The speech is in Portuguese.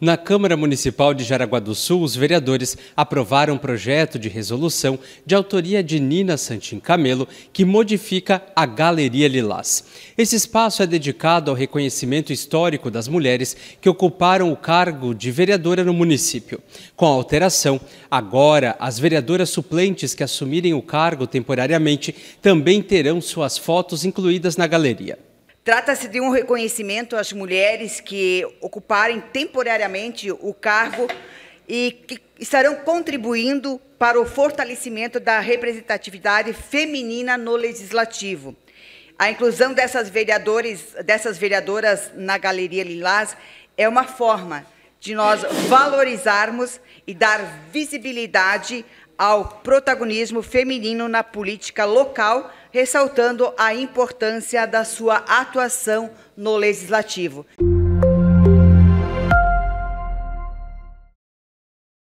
Na Câmara Municipal de Jaraguá do Sul, os vereadores aprovaram um projeto de resolução de autoria de Nina Santin Camelo que modifica a Galeria Lilás. Esse espaço é dedicado ao reconhecimento histórico das mulheres que ocuparam o cargo de vereadora no município. Com a alteração, agora as vereadoras suplentes que assumirem o cargo temporariamente também terão suas fotos incluídas na galeria. Trata-se de um reconhecimento às mulheres que ocuparem temporariamente o cargo e que estarão contribuindo para o fortalecimento da representatividade feminina no legislativo. A inclusão dessas vereadores, dessas vereadoras na Galeria Lilás é uma forma de nós valorizarmos e dar visibilidade ao protagonismo feminino na política local, ressaltando a importância da sua atuação no legislativo.